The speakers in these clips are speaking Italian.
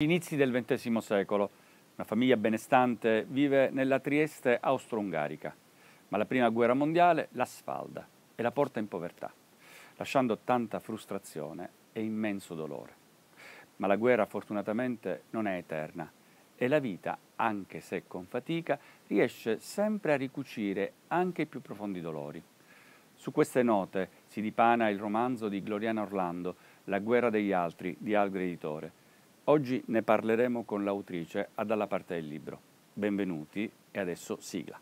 Inizi del XX secolo. Una famiglia benestante vive nella Trieste austro-ungarica, ma la prima guerra mondiale la sfalda e la porta in povertà, lasciando tanta frustrazione e immenso dolore. Ma la guerra fortunatamente non è eterna e la vita, anche se con fatica, riesce sempre a ricucire anche i più profondi dolori. Su queste note si dipana il romanzo di Gloriana Orlando, La guerra degli altri, di Algre Editore, Oggi ne parleremo con l'autrice a Dalla parte del libro. Benvenuti e adesso sigla.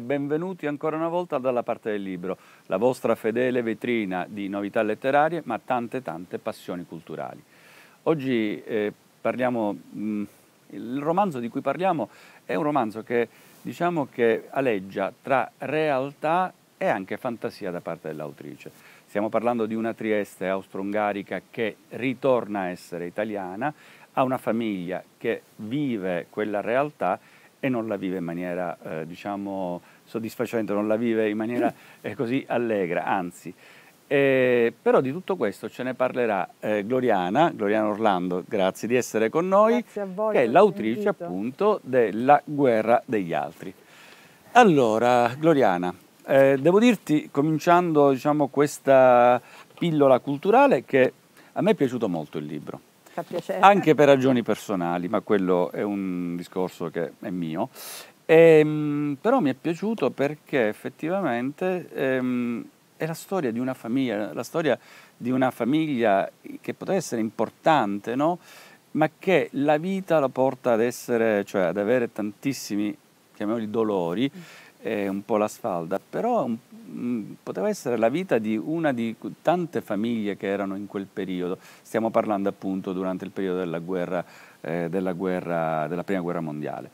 benvenuti ancora una volta dalla parte del libro, la vostra fedele vetrina di novità letterarie ma tante tante passioni culturali. Oggi eh, parliamo, mh, mm, il romanzo di cui parliamo è un romanzo che diciamo che aleggia tra realtà e anche fantasia da parte dell'autrice. Stiamo parlando di una Trieste austro-ungarica che ritorna a essere italiana, ha una famiglia che vive quella realtà e non la vive in maniera, eh, diciamo, soddisfacente, non la vive in maniera mm. eh, così allegra, anzi. Eh, però di tutto questo ce ne parlerà eh, Gloriana, Gloriana Orlando, grazie di essere con noi, voi, che è l'autrice appunto della Guerra degli Altri. Allora, Gloriana, eh, devo dirti, cominciando diciamo, questa pillola culturale, che a me è piaciuto molto il libro fa piacere. Anche per ragioni personali, ma quello è un discorso che è mio. E, ehm, però mi è piaciuto perché effettivamente ehm, è la storia di una famiglia, la storia di una famiglia che poteva essere importante, no? ma che la vita la porta ad essere, cioè ad avere tantissimi, chiamiamoli dolori. Mm è un po' la sfalda, però mm, poteva essere la vita di una di tante famiglie che erano in quel periodo. Stiamo parlando appunto durante il periodo della, guerra, eh, della, guerra, della Prima Guerra Mondiale.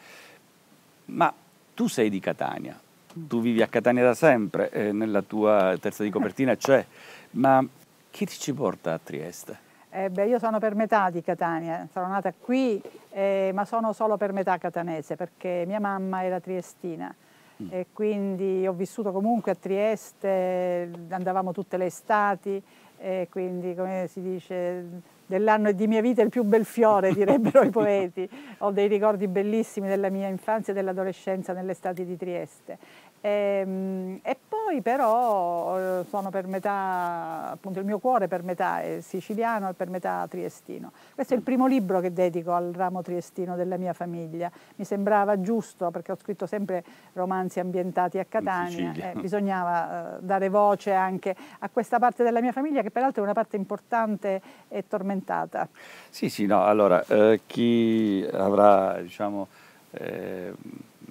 Ma tu sei di Catania, tu vivi a Catania da sempre, eh, nella tua terza di copertina c'è, ma chi ti ci porta a Trieste? Eh beh, io sono per metà di Catania, sono nata qui, eh, ma sono solo per metà catanese perché mia mamma era triestina Mm. e quindi ho vissuto comunque a Trieste, andavamo tutte le estati e quindi come si dice dell'anno e di mia vita il più bel fiore direbbero i poeti, ho dei ricordi bellissimi della mia infanzia e dell'adolescenza nell'estate di Trieste ehm, e, e poi però eh, sono per metà, appunto il mio cuore per metà è siciliano e per metà triestino. Questo è il primo libro che dedico al ramo triestino della mia famiglia. Mi sembrava giusto perché ho scritto sempre romanzi ambientati a Catania, eh, bisognava eh, dare voce anche a questa parte della mia famiglia che peraltro è una parte importante e tormentata. Sì, sì, no, allora eh, chi avrà, diciamo eh,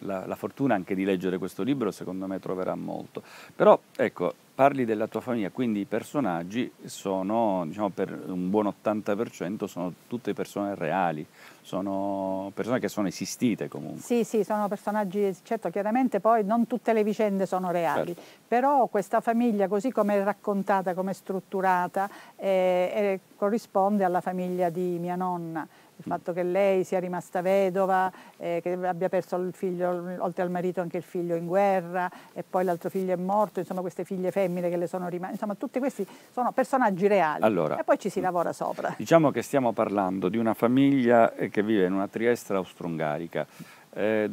la, la, fortuna anche di leggere questo libro, secondo me troverà molto. Però ecco, parli della tua famiglia, quindi i personaggi sono, diciamo, per un buon 80% sono tutte persone reali, sono persone che sono esistite comunque. Sì, sì, sono personaggi, certo, chiaramente poi non tutte le vicende sono reali, certo. però questa famiglia così come è raccontata, come è strutturata, eh, eh, corrisponde alla famiglia di mia nonna il fatto che lei sia rimasta vedova, eh, che abbia perso il figlio, oltre al marito anche il figlio in guerra e poi l'altro figlio è morto, insomma queste figlie femmine che le sono rimaste, insomma tutti questi sono personaggi reali allora, e poi ci si lavora sopra. Diciamo che stiamo parlando di una famiglia eh, che vive in una Trieste austro-ungarica. Eh,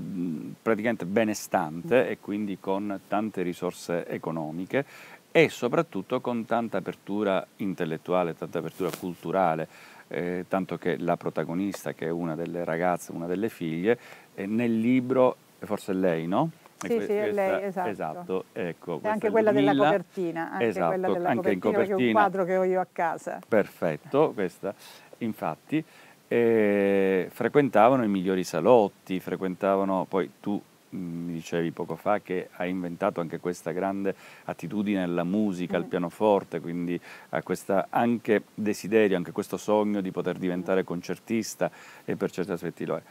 praticamente benestante e quindi con tante risorse economiche e soprattutto con tanta apertura intellettuale, tanta apertura culturale eh, tanto che la protagonista, che è una delle ragazze, una delle figlie, eh, nel libro, eh, forse lei, no? Sì, que- sì, è lei, esatto. esatto ecco, anche quella Ludmilla, della copertina, anche esatto, quella della anche copertina, copertina, perché è un quadro che ho io a casa. Perfetto, questa, infatti, eh, frequentavano i migliori salotti, frequentavano, poi tu Mm, mi dicevi poco fa che ha inventato anche questa grande attitudine alla musica, mm. al pianoforte, quindi a questo anche desiderio, anche questo sogno di poter diventare concertista e per certi aspetti lo è.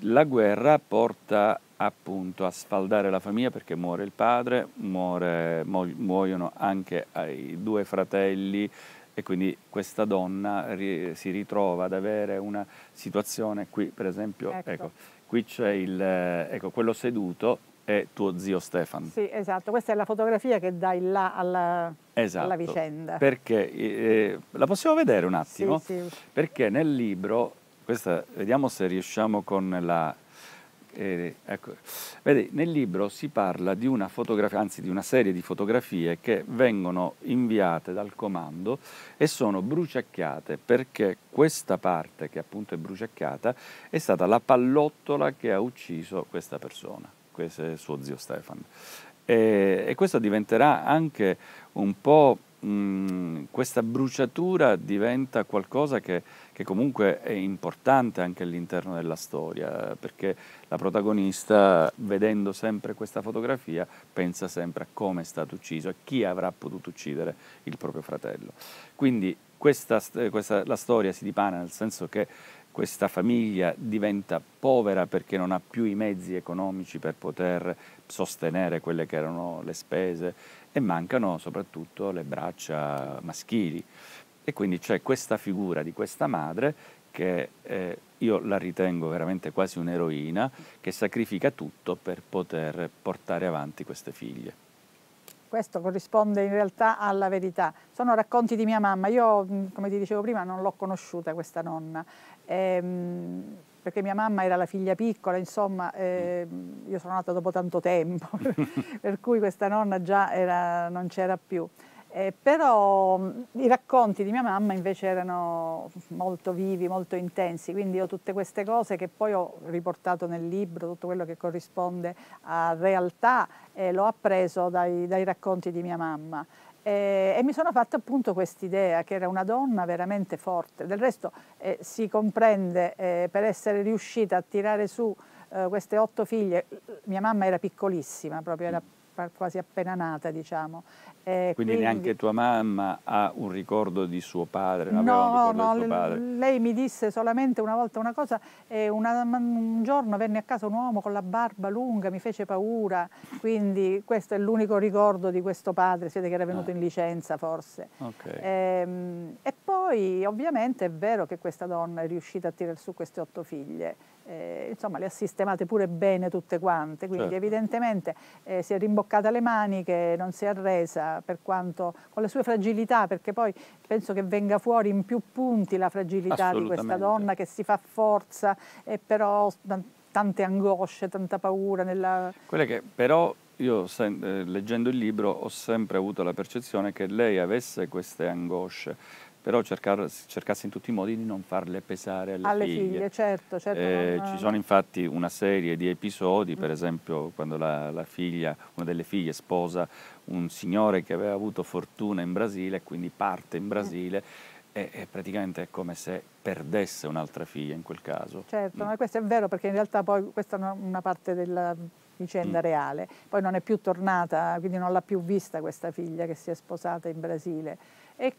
La guerra porta appunto a sfaldare la famiglia perché muore il padre, muore, muoiono anche i due fratelli e quindi questa donna si ritrova ad avere una situazione qui per esempio. Ecco. Ecco, Qui c'è il, eh, ecco, quello seduto è tuo zio Stefano. Sì, esatto, questa è la fotografia che dai là alla, esatto, alla vicenda. Perché, eh, eh, la possiamo vedere un attimo? Sì, sì. Perché nel libro, questa, vediamo se riusciamo con la eh, ecco. Vedi, nel libro si parla di una fotografia, anzi di una serie di fotografie che vengono inviate dal comando e sono bruciacchiate perché questa parte che appunto è bruciacchiata è stata la pallottola che ha ucciso questa persona, questo è suo zio Stefano. E, e questo diventerà anche un po' mh, mm, questa bruciatura diventa qualcosa che che comunque è importante anche all'interno della storia, perché la protagonista, vedendo sempre questa fotografia, pensa sempre a come è stato ucciso, e chi avrà potuto uccidere il proprio fratello. Quindi questa, questa, la storia si dipana nel senso che questa famiglia diventa povera perché non ha più i mezzi economici per poter sostenere quelle che erano le spese e mancano soprattutto le braccia maschili. E quindi c'è questa figura di questa madre che eh, io la ritengo veramente quasi un'eroina, che sacrifica tutto per poter portare avanti queste figlie. Questo corrisponde in realtà alla verità. Sono racconti di mia mamma. Io, mm, come ti dicevo prima, non l'ho conosciuta questa nonna. Ehm, perché mia mamma era la figlia piccola, insomma, ehm, io sono nata dopo tanto tempo, per cui questa nonna già era, non c'era più. Eh, però mm, i racconti di mia mamma invece erano molto vivi, molto intensi, quindi ho tutte queste cose che poi ho riportato nel libro, tutto quello che corrisponde a realtà, eh, l'ho appreso dai, dai racconti di mia mamma. Eh, e mi sono fatta appunto quest'idea che era una donna veramente forte. Del resto eh, si comprende eh, per essere riuscita a tirare su eh, queste otto figlie, mia mamma era piccolissima, proprio era quasi appena nata, diciamo. Eh, quindi, quindi, neanche tua mamma ha un ricordo di suo padre? No, no, padre. lei mi disse solamente una volta una cosa, eh, una, un giorno venne a casa un uomo con la barba lunga, mi fece paura, quindi questo è l'unico ricordo di questo padre, siete che era venuto ah. in licenza forse. Okay. Eh, e poi ovviamente è vero che questa donna è riuscita a tirare su queste otto figlie, eh, insomma, le ha sistemate pure bene tutte quante, quindi certo. evidentemente eh, si è rimboccata le maniche, non si è arresa per quanto, con le sue fragilità, perché poi penso che venga fuori in più punti la fragilità di questa donna che si fa forza e però tante angosce, tanta paura. Nella... Quella che però io eh, leggendo il libro ho sempre avuto la percezione che lei avesse queste angosce però cercare, cercasse in tutti i modi di non farle pesare alle, alle figlie. figlie certo, certo, eh, non... Ci sono infatti una serie di episodi, per mm. esempio quando la, la figlia, una delle figlie sposa un signore che aveva avuto fortuna in Brasile, quindi parte in mm. Brasile, eh. e, e praticamente è come se perdesse un'altra figlia in quel caso. Certo, mm. ma questo è vero perché in realtà poi questa è una parte della vicenda mm. reale, poi non è più tornata, quindi non l'ha più vista questa figlia che si è sposata in Brasile e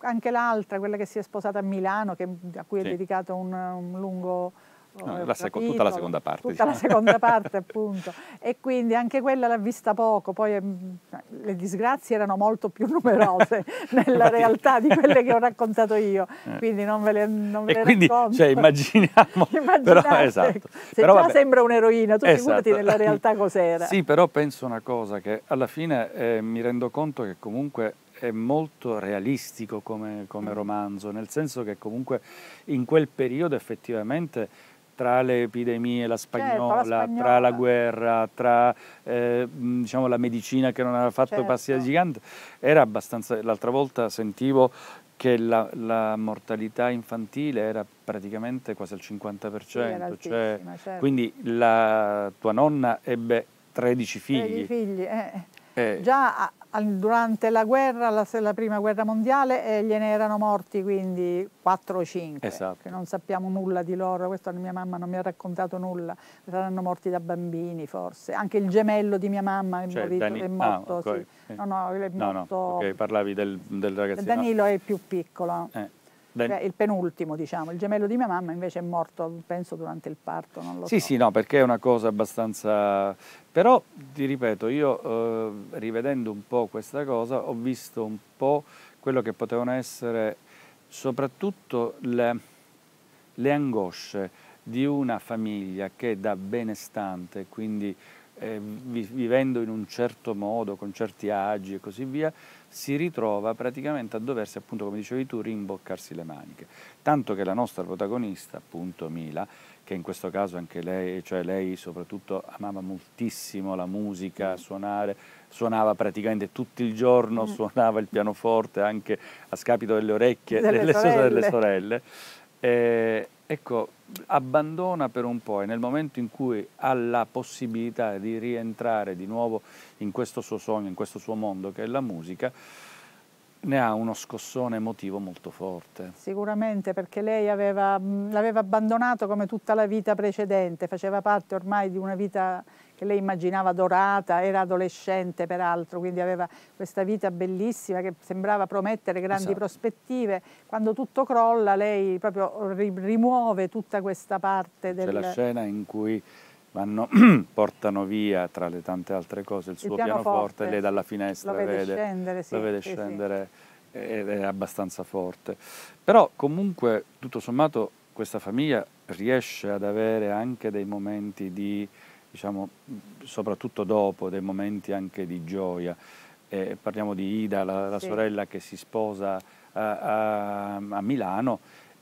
anche l'altra, quella che si è sposata a Milano, che, a cui sì. è dedicato un, un lungo... No, la eh, seco, tutta la seconda parte. Tutta diciamo. la seconda parte, appunto. E quindi anche quella l'ha vista poco. Poi eh, le disgrazie erano molto più numerose nella realtà di quelle che ho raccontato io. Eh. Quindi non ve le, non ve e le quindi, racconto. Cioè, immaginiamo. però, esatto. Se però, già vabbè. sembra un'eroina, tu esatto. figurati nella realtà cos'era. Sì, però penso una cosa che alla fine eh, mi rendo conto che comunque è molto realistico come, come romanzo, nel senso che comunque in quel periodo effettivamente tra le epidemie, la spagnola, certo, la spagnola. tra la guerra, tra eh, diciamo, la medicina che non aveva fatto certo. passi da certo. gigante, era abbastanza... L'altra volta sentivo che la, la, mortalità infantile era praticamente quasi al 50%, sì, cioè, certo. quindi la tua nonna ebbe 13 figli. 13 figli, eh. Eh. Già Durante la guerra, la, la prima guerra mondiale, eh, gliene erano morti quindi 4 o 5, esatto. non sappiamo nulla di loro, questa mia mamma non mi ha raccontato nulla, saranno morti da bambini forse, anche il gemello di mia mamma è, cioè, morito, Dani... è ah, morto, ah, okay. sì. no, no, è morto... No, no, okay, parlavi del, del ragazzino. Danilo è il più piccolo. Eh. Beh, cioè, il penultimo, diciamo, il gemello di mia mamma invece è morto, penso, durante il parto. sì, so. sì, no, perché è una cosa abbastanza... Però, ti ripeto, io eh, rivedendo un po' questa cosa ho visto un po' quello che potevano essere soprattutto le, le angosce di una famiglia che da benestante, quindi eh, vivendo in un certo modo, con certi agi e così via, si ritrova praticamente a doversi, appunto come dicevi tu, rimboccarsi le maniche. Tanto che la nostra protagonista, appunto Mila, che in questo caso anche lei, cioè lei soprattutto amava moltissimo la musica, mm. suonare, suonava praticamente tutto il giorno, mm. suonava il pianoforte anche a scapito delle orecchie delle, delle sorelle. Delle sorelle. E, ecco, abbandona per un po' e nel momento in cui ha la possibilità di rientrare di nuovo in questo suo sogno, in questo suo mondo che è la musica, ne ha uno scossone emotivo molto forte. Sicuramente perché lei l'aveva abbandonato come tutta la vita precedente, faceva parte ormai di una vita che lei immaginava dorata, era adolescente peraltro, quindi aveva questa vita bellissima che sembrava promettere grandi esatto. prospettive. Quando tutto crolla lei proprio rimuove tutta questa parte del... C'è la scena in cui vanno, portano via, tra le tante altre cose, il suo il pianoforte, pianoforte lei dalla finestra lo vede, vede scendere, sì, lo vede sì, scendere sì. ed è abbastanza forte. Però comunque, tutto sommato, questa famiglia riesce ad avere anche dei momenti di diciamo, soprattutto dopo, dei momenti anche di gioia. Eh, parliamo di Ida, la, la sì. sorella che si sposa a, a, a, Milano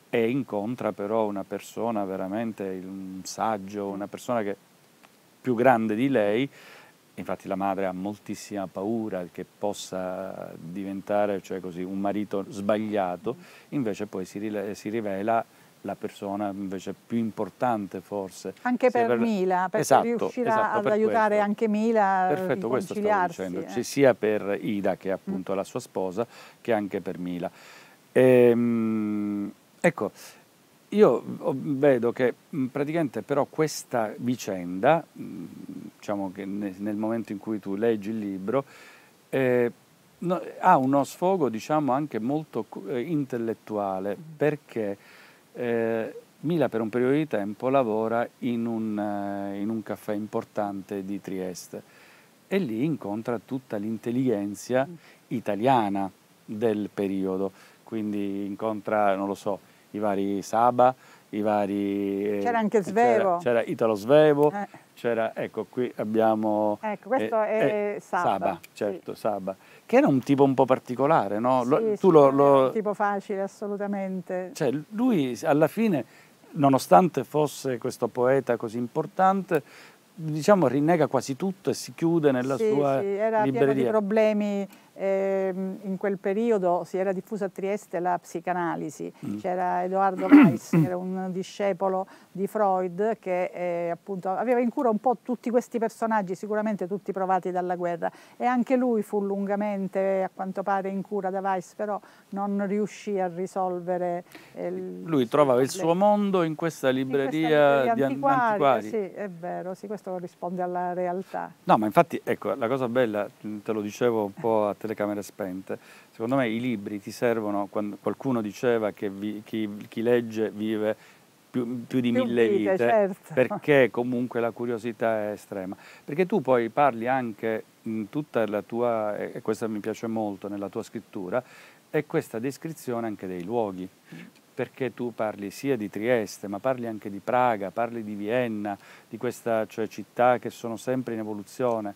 e incontra però una persona veramente, un saggio, mm. una persona che è più grande di lei, infatti la madre ha moltissima paura che possa diventare cioè così, un marito sbagliato, mm. invece poi si, si rivela la persona invece più importante forse. Anche per, per, Mila, perché esatto, riuscirà esatto, ad per aiutare questo. anche Mila Perfetto, a questo stavo dicendo, eh. sia per Ida che è mm. appunto mm. la sua sposa che anche per Mila. E, ehm, ecco, io vedo che praticamente però questa vicenda, diciamo che nel momento in cui tu leggi il libro, eh, no, ha uno sfogo diciamo anche molto eh, intellettuale mm. perché eh, Mila per un periodo di tempo lavora in un, eh, in un caffè importante di Trieste e lì incontra tutta l'intelligenza mm. italiana del periodo, quindi incontra, non lo so, i vari Saba, i vari... Eh, c'era anche Svevo. C'era Italo Svevo, eh c'era, ecco qui abbiamo... Ecco, questo eh, è, eh, Saba. Saba certo, sì. Saba. Che era un tipo un po' particolare, no? Sì, lo, tu lo, lo... Un tipo facile, assolutamente. Cioè, lui alla fine, nonostante fosse questo poeta così importante, diciamo rinnega quasi tutto e si chiude nella sì, sua sì, era libreria. Pieno di problemi Ehm, in quel periodo si era diffusa a Trieste la psicanalisi, mm. c'era Edoardo Weiss, che era un discepolo di Freud che eh, appunto aveva in cura un po' tutti questi personaggi, sicuramente tutti provati dalla guerra e anche lui fu lungamente a quanto pare in cura da Weiss, però non riuscì a risolvere... Eh, lui trovava il suo mondo in questa libreria, in questa libreria di antiquari. antiquari. Sì, è vero, sì, questo corrisponde alla realtà. No, ma infatti, ecco, la cosa bella, te lo dicevo un po' a te telecamere spente. Secondo me i libri ti servono, qualcuno diceva che vi, chi, chi, legge vive più, più di più mille vite, vite certo. perché comunque la curiosità è estrema. Perché tu poi parli anche in tutta la tua, e questa mi piace molto nella tua scrittura, è questa descrizione anche dei luoghi perché tu parli sia di Trieste, ma parli anche di Praga, parli di Vienna, di queste cioè, città che sono sempre in evoluzione.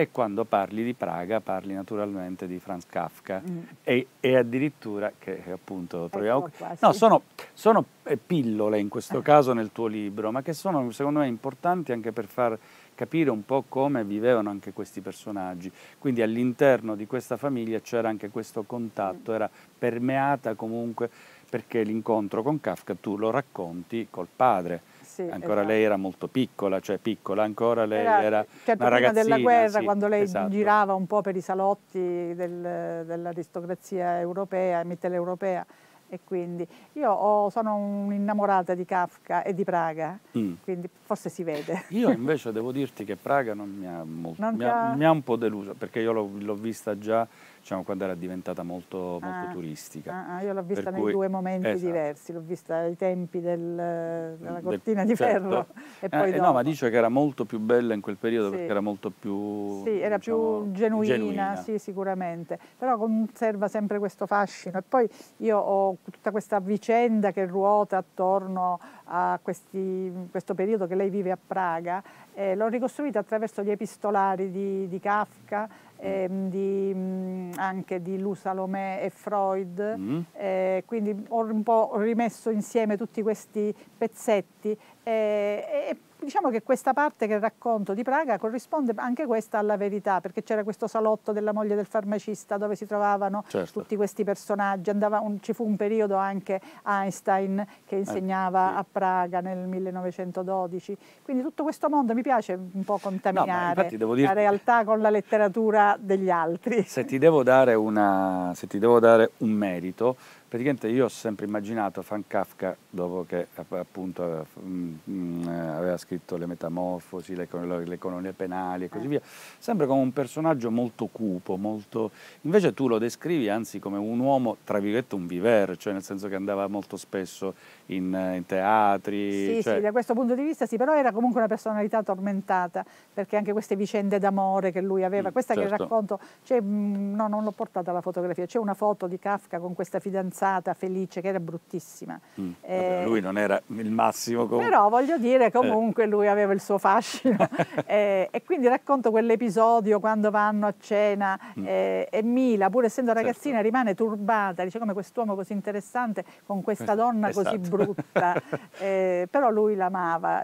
E quando parli di Praga parli naturalmente di Franz Kafka mm. e, e, addirittura, che appunto troviamo... Ecco qua, sì. No, sono, sono, eh, pillole in questo eh. caso nel tuo libro, ma che sono secondo me importanti anche per far capire un po' come vivevano anche questi personaggi. Quindi all'interno di questa famiglia c'era anche questo contatto, mm. era permeata comunque perché l'incontro con Kafka tu lo racconti col padre sì, ancora esatto. lei era molto piccola, cioè piccola ancora, lei era, era certo, una ragazzina. della guerra, sì, quando lei esatto. girava un po' per i salotti del, dell'aristocrazia europea, mitteleuropea, e quindi io ho, sono un'innamorata di Kafka e di Praga, mm. quindi forse si vede. Io invece devo dirti che Praga non mi ha, molto, mi ha... Mi ha un po' deluso, perché io l'ho vista già diciamo, quando era diventata molto, molto ah, turistica. Ah, ah, io l'ho vista per nei cui, due momenti esatto. diversi, l'ho vista ai tempi del, della cortina del, di certo. ferro certo. e eh, poi eh, No, ma dice che era molto più bella in quel periodo sì. perché era molto più... Sì, era diciamo, più genuina, genuina, sì, sicuramente, però conserva sempre questo fascino. E poi io ho tutta questa vicenda che ruota attorno a questi, questo periodo che lei vive a Praga, eh, l'ho ricostruita attraverso gli epistolari di, di Kafka, ehm, di, mm, anche di Lu Salomè e Freud, mm. eh, quindi ho un po' rimesso insieme tutti questi pezzetti eh, e diciamo che questa parte che racconto di Praga corrisponde anche questa alla verità, perché c'era questo salotto della moglie del farmacista dove si trovavano certo. tutti questi personaggi. Un, ci fu un periodo anche Einstein che eh, insegnava eh, sì. a Praga nel 1912. Quindi tutto questo mondo mi piace un po' contaminare no, dirti, la realtà con la letteratura degli altri. Se ti devo dare, una, se ti devo dare un merito, Praticamente io ho sempre immaginato Frank Kafka, dopo che appunto mm, mm, aveva scritto le metamorfosi, le, le colonie penali e così eh. via, sempre come un personaggio molto cupo, molto... invece tu lo descrivi anzi come un uomo, tra virgolette, un viver, cioè nel senso che andava molto spesso in, in teatri. Sì, cioè... sì, da questo punto di vista sì, però era comunque una personalità tormentata, perché anche queste vicende d'amore che lui aveva, mm, questa certo. che racconto, cioè, no, non l'ho portata la fotografia, c'è una foto di Kafka con questa fidanzata fidanzata felice che era bruttissima. Mm, eh, lui non era il massimo. Comunque. Però voglio dire eh. comunque eh. lui aveva il suo fascino eh, e quindi racconto quell'episodio quando vanno a cena mm. Eh, e Mila pur essendo certo. ragazzina certo. rimane turbata, dice come quest'uomo così interessante con questa donna così brutta, eh, però lui l'amava,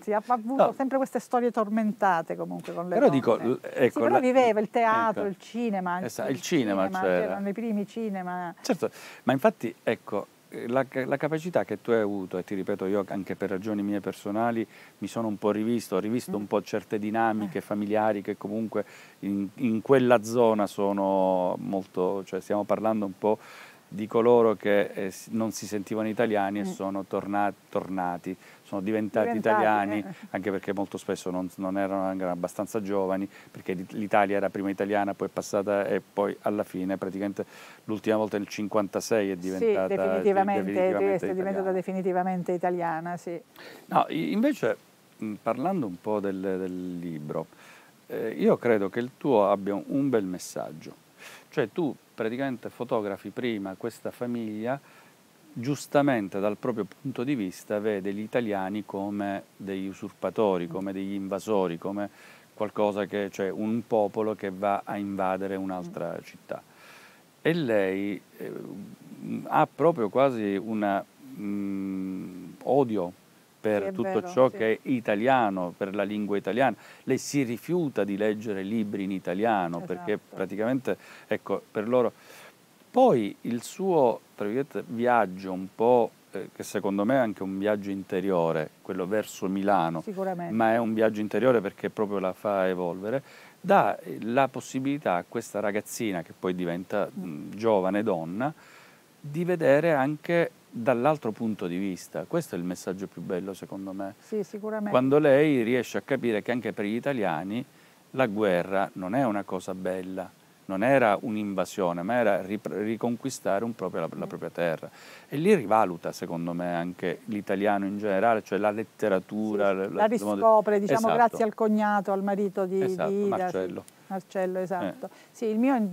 si ha avuto no. sempre queste storie tormentate comunque con le però donne. Dico, ecco, sì, però la... viveva il ecco. teatro, ecco. il cinema. Esatto, il, il cinema, cinema c'erano i primi cinema. Certo, ma infatti, ecco, eh, la, la, capacità che tu hai avuto, e ti ripeto io anche per ragioni mie personali, mi sono un po' rivisto, ho rivisto un po' certe dinamiche eh. familiari che comunque in, in quella zona sono molto, cioè stiamo parlando un po' di coloro che eh, non si sentivano italiani e eh. sono torna tornati, sono diventati, diventati italiani, eh. anche perché molto spesso non, non erano abbastanza giovani, perché l'Italia era prima italiana, poi è passata e poi alla fine praticamente l'ultima volta nel 1956 è diventata sì, definitivamente, definitivamente è diventata italiana. definitivamente italiana sì. no, invece parlando un po' del, del libro, eh, io credo che il tuo abbia un bel messaggio, cioè tu praticamente fotografi prima questa famiglia giustamente dal proprio punto di vista vede gli italiani come degli usurpatori, come degli invasori, come qualcosa che, cioè un popolo che va a invadere un'altra mm. città. E lei eh, ha proprio quasi un mm, odio per sì, tutto vero, ciò sì. che è italiano, per la lingua italiana. Lei si rifiuta di leggere libri in italiano esatto. perché praticamente, ecco, per loro poi il suo viaggio un po', eh, che secondo me è anche un viaggio interiore, quello verso Milano, ma è un viaggio interiore perché proprio la fa evolvere, dà eh, la possibilità a questa ragazzina, che poi diventa mh, mm. mm, giovane donna, di vedere anche dall'altro punto di vista. Questo è il messaggio più bello secondo me. Sì, sicuramente. Quando lei riesce a capire che anche per gli italiani la guerra non è una cosa bella, non era un'invasione, ma era riconquistare proprio, la, la, propria terra. E lì rivaluta, secondo me, anche l'italiano in generale, cioè la letteratura. Sì, la, la, riscopre, diciamo, esatto. grazie al cognato, al marito di, esatto, di Ida, Marcello. Marcello, esatto. Eh. Sì, il mio,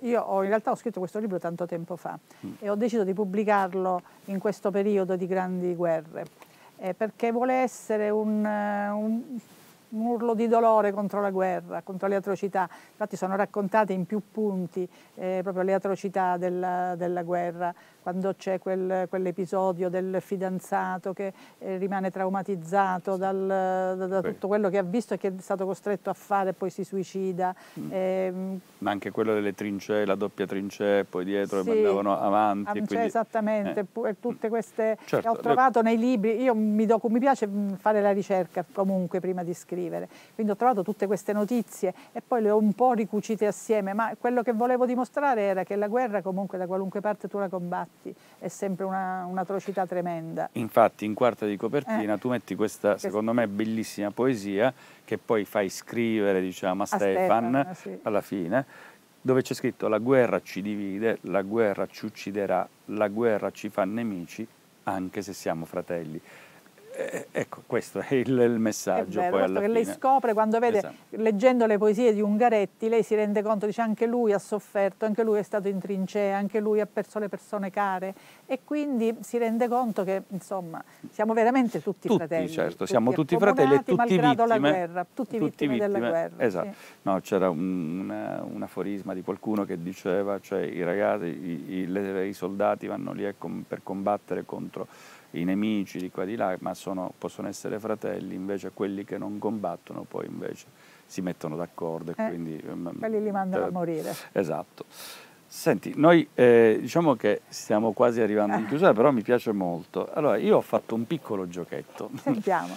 io ho, in realtà ho scritto questo libro tanto tempo fa mm. e ho deciso di pubblicarlo in questo periodo di grandi guerre, eh, perché vuole essere un, eh, un un urlo di dolore contro la guerra, contro le atrocità. Infatti sono raccontate in più punti eh, proprio le atrocità della, della guerra, quando c'è quel, quell'episodio del fidanzato che eh, rimane traumatizzato dal, da, da tutto quello che ha visto e che è stato costretto a fare e poi si suicida. Mm. Eh, Ma anche quello delle trincee, la doppia trincea, poi dietro sì, andavano avanti. Cioè, quindi... Esattamente, eh. tutte mm. queste certo, ho trovato le... nei libri, io mi, do, mi piace fare la ricerca comunque prima di scrivere vivere. Quindi ho trovato tutte queste notizie e poi le ho un po' ricucite assieme, ma quello che volevo dimostrare era che la guerra comunque da qualunque parte tu la combatti è sempre un'atrocità tremenda. Infatti in quarta di copertina eh, tu metti questa secondo me bellissima poesia che poi fai scrivere diciamo, a, a Stefan, Stefan sì. alla fine dove c'è scritto la guerra ci divide, la guerra ci ucciderà, la guerra ci fa nemici, anche se siamo fratelli. Eh, eh, ecco, questo è il, il messaggio. È bello, che lei scopre quando vede, esatto. leggendo le poesie di Ungaretti, lei si rende conto, dice anche lui ha sofferto, anche lui è stato in trincea, anche lui ha perso le persone care e quindi si rende conto che insomma siamo veramente tutti, tutti fratelli. Certo, tutti siamo tutti fratelli e tutti vittime. La guerra, tutti, tutti vittime, della guerra. Esatto, sì. no, c'era un, un, aforisma di qualcuno che diceva, cioè i ragazzi, i, i, i soldati vanno lì com per combattere contro i nemici di qua e di là, ma sono, possono essere fratelli, invece quelli che non combattono poi invece si mettono d'accordo e eh, quindi... Ehm, quelli li mandano eh, a morire. Esatto. Senti, noi eh, diciamo che stiamo quasi arrivando in chiusura, però mi piace molto. Allora, io ho fatto un piccolo giochetto. Sentiamo.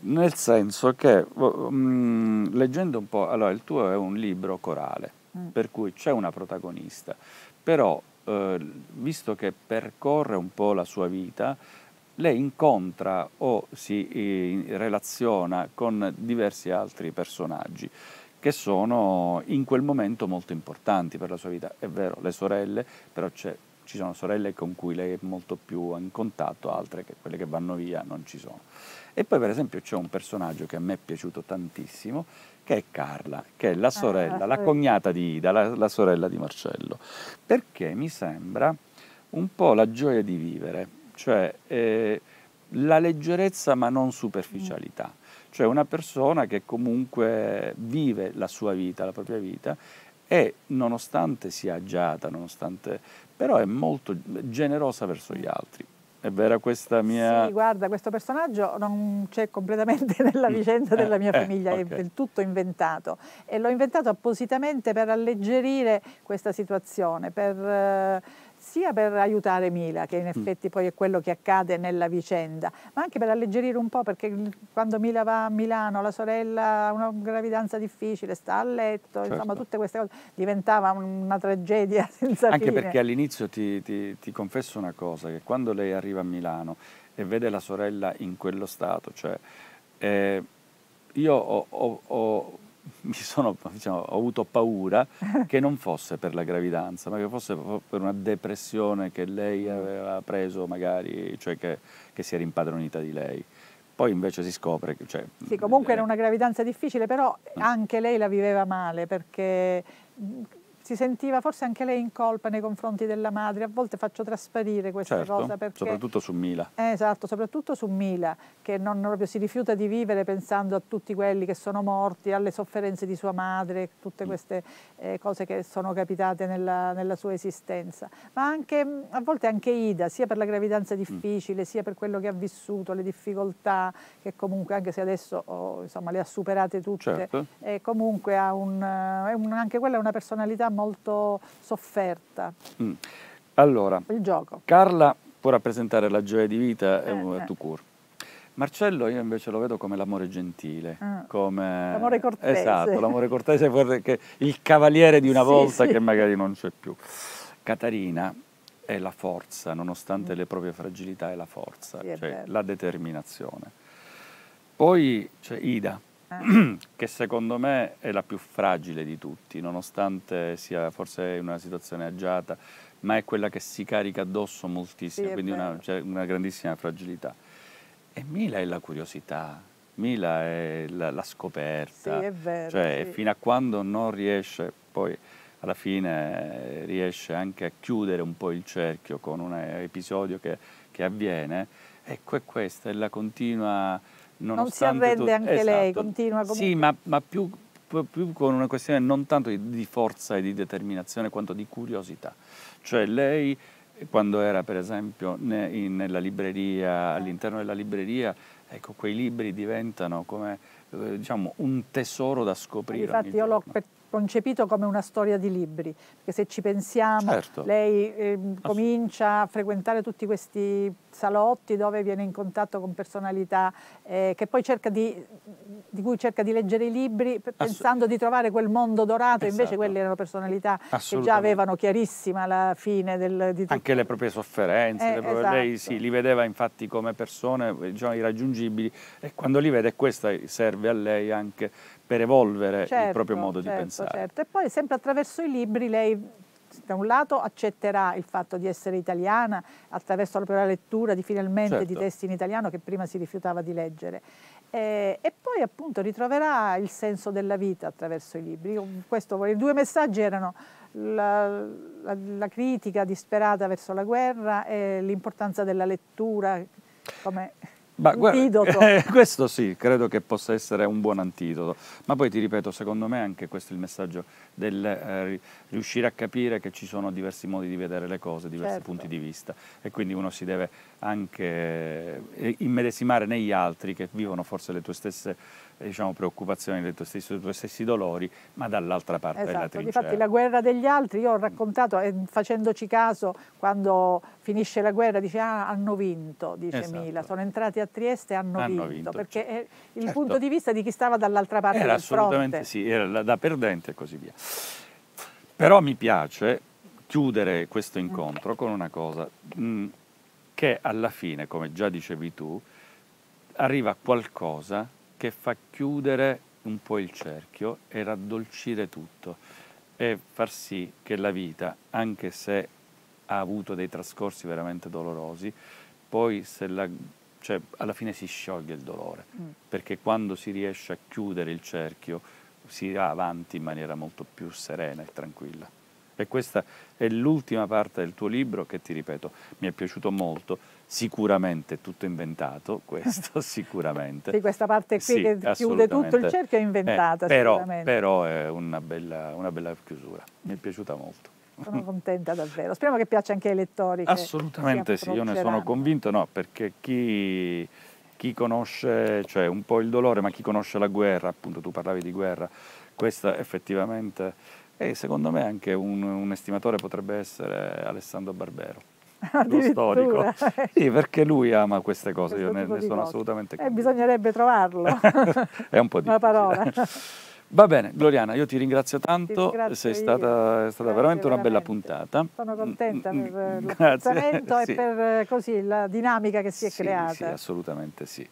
Nel senso che, mh, oh, mm, leggendo un po', allora il tuo è un libro corale, mm. per cui c'è una protagonista, però eh, visto che percorre un po' la sua vita, lei incontra o si eh, relaziona con diversi altri personaggi che sono in quel momento molto importanti per la sua vita. È vero, le sorelle, però ci sono sorelle con cui lei è molto più in contatto, altre che quelle che vanno via non ci sono. E poi per esempio c'è un personaggio che a me è piaciuto tantissimo, che è Carla, che è la ah, sorella, ah, la cognata di Ida, la, la sorella di Marcello, perché mi sembra un po' la gioia di vivere, cioè eh, la leggerezza ma non superficialità, mm. cioè una persona che comunque vive la sua vita, la propria vita e nonostante sia agiata, nonostante, però è molto generosa verso gli altri. È vera questa mia... Sì, guarda, questo personaggio non c'è completamente nella mm. vicenda eh, della mia eh, famiglia, okay. è del tutto inventato. E l'ho inventato appositamente per alleggerire questa situazione, per... Eh sia per aiutare Mila, che in mm. effetti poi è quello che accade nella vicenda, ma anche per alleggerire un po', perché quando Mila va a Milano, la sorella ha una gravidanza difficile, sta a letto, certo. insomma tutte queste cose, diventava una tragedia senza anche fine. Anche perché all'inizio ti, ti, ti confesso una cosa, che quando lei arriva a Milano e vede la sorella in quello stato, cioè... Eh, io ho, ho, ho, sono, diciamo, ho avuto paura che non fosse per la gravidanza, ma che fosse per una depressione che lei mm. aveva preso magari, cioè che, che si era impadronita di lei. Poi invece si scopre che... Cioè, sì, comunque eh, era una gravidanza difficile, però mm. anche lei la viveva male perché si sentiva forse anche lei in colpa nei confronti della madre, a volte faccio trasparire questa certo, cosa perché... soprattutto su Mila. Eh, esatto, soprattutto su Mila, che non proprio si rifiuta di vivere pensando a tutti quelli che sono morti, alle sofferenze di sua madre, tutte mm. queste eh, cose che sono capitate nella, nella, sua esistenza. Ma anche, a volte anche Ida, sia per la gravidanza mm. difficile, mm. sia per quello che ha vissuto, le difficoltà, che comunque, anche se adesso oh, insomma, le ha superate tutte, certo. eh, comunque un, eh, un, anche quella è una personalità molto sofferta. Mm. Allora, il gioco. Carla può rappresentare la gioia di vita e eh, un eh. court. Marcello io invece lo vedo come l'amore gentile, mm. come... L'amore cortese. Esatto, l'amore cortese, che il cavaliere di una sì, volta sì. che magari non c'è più. Catarina è la forza, nonostante mm. le proprie fragilità, è la forza, sì, è cioè bello. la determinazione. Poi c'è Ida, eh. che secondo me è la più fragile di tutti, nonostante sia forse in una situazione agiata, ma è quella che si carica addosso moltissimo, sì, quindi una, cioè una, grandissima fragilità. E Mila è la curiosità, Mila è la, la scoperta, sì, è vero, cioè sì. fino a quando non riesce, poi alla fine eh, riesce anche a chiudere un po' il cerchio con un eh, episodio che, che avviene, ecco è questa, è la continua non si arrende anche esatto. lei, continua comunque. Sì, ma, ma più, più, con una questione non tanto di, di, forza e di determinazione quanto di curiosità. Cioè lei quando era per esempio ne, in, nella libreria, all'interno della libreria, ecco, quei libri diventano come eh, diciamo, un tesoro da scoprire. Infatti io l'ho per concepito come una storia di libri, perché se ci pensiamo, certo. lei eh, comincia a frequentare tutti questi salotti dove viene in contatto con personalità eh, di, di, cui cerca di leggere i libri pensando di trovare quel mondo dorato, esatto. invece quelle erano personalità che già avevano chiarissima la fine del, di tutto. Anche le proprie sofferenze, eh, le proprie, esatto. lei sì, li vedeva infatti come persone diciamo, irraggiungibili e quando li vede questa serve a lei anche per evolvere certo, il proprio modo certo, di pensare. Certo. E poi sempre attraverso i libri lei da un lato accetterà il fatto di essere italiana attraverso la propria lettura di finalmente certo. di testi in italiano che prima si rifiutava di leggere e, e, poi appunto ritroverà il senso della vita attraverso i libri. questo, I due messaggi erano la, la, la critica disperata verso la guerra e l'importanza della lettura come ma antidoto. Eh, questo sì, credo che possa essere un buon antidoto. Ma poi ti ripeto, secondo me anche questo è il messaggio del eh, riuscire a capire che ci sono diversi modi di vedere le cose, diversi certo. punti di vista e quindi uno si deve anche eh, immedesimare negli altri che vivono forse le tue stesse diciamo, preoccupazioni, dei tuoi stessi, stessi dolori, ma dall'altra parte esatto, della trincea. Infatti la guerra degli altri, io ho raccontato, eh, facendoci caso, quando finisce la guerra dice ah, hanno vinto, dice esatto. Mila, sono entrati a Trieste e hanno, hanno vinto, vinto, perché certo. è il certo. punto di vista di chi stava dall'altra parte era del assolutamente sì, era da perdente e così via. Però mi piace chiudere questo incontro con una cosa mh, mm, che alla fine, come già dicevi tu, arriva qualcosa che fa chiudere un po' il cerchio e raddolcire tutto e far sì che la vita, anche se ha avuto dei trascorsi veramente dolorosi, poi se la, cioè, alla fine si scioglie il dolore, mm. perché quando si riesce a chiudere il cerchio si va avanti in maniera molto più serena e tranquilla. E questa è l'ultima parte del tuo libro che ti ripeto, mi è piaciuto molto, sicuramente tutto inventato, questo sicuramente. sì, questa parte qui sì, che chiude tutto il cerchio è eh, inventata eh, però, però, è una bella, una bella chiusura, mi è piaciuta molto. Sono contenta davvero, speriamo che piaccia anche ai lettori. Assolutamente sì, io ne sono convinto, no, perché chi chi conosce cioè, un po' il dolore, ma chi conosce la guerra, appunto tu parlavi di guerra, questa effettivamente e secondo me anche un, un estimatore potrebbe essere Alessandro Barbero. Lo storico, sì, perché lui ama queste cose, Questo io ne, ne sono assolutamente eh, convinto. Eh, bisognerebbe trovarlo. È un po' di Una parola. Va bene, Gloriana, io ti ringrazio tanto, ti sei stata, è stata grazie, veramente una bella puntata. Sono mm, contenta mm, per l'apprezzamento sì. e per eh, così, la dinamica che si è sì, creata. Sì, assolutamente sì.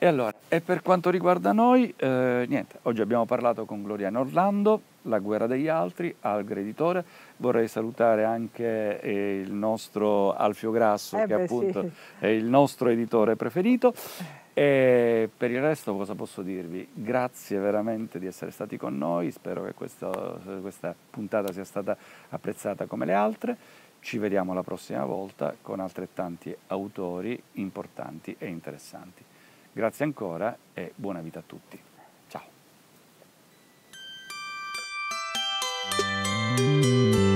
E allora, e per quanto riguarda noi, eh, niente, oggi abbiamo parlato con Gloriana Orlando, La guerra degli altri, al Editore. vorrei salutare anche eh, il nostro Alfio Grasso, eh che beh, appunto sì. è il nostro editore preferito. E per il resto cosa posso dirvi? Grazie veramente di essere stati con noi, spero che questo, questa puntata sia stata apprezzata come le altre. Ci vediamo la prossima volta con altrettanti autori importanti e interessanti. Grazie ancora e buona vita a tutti. Ciao.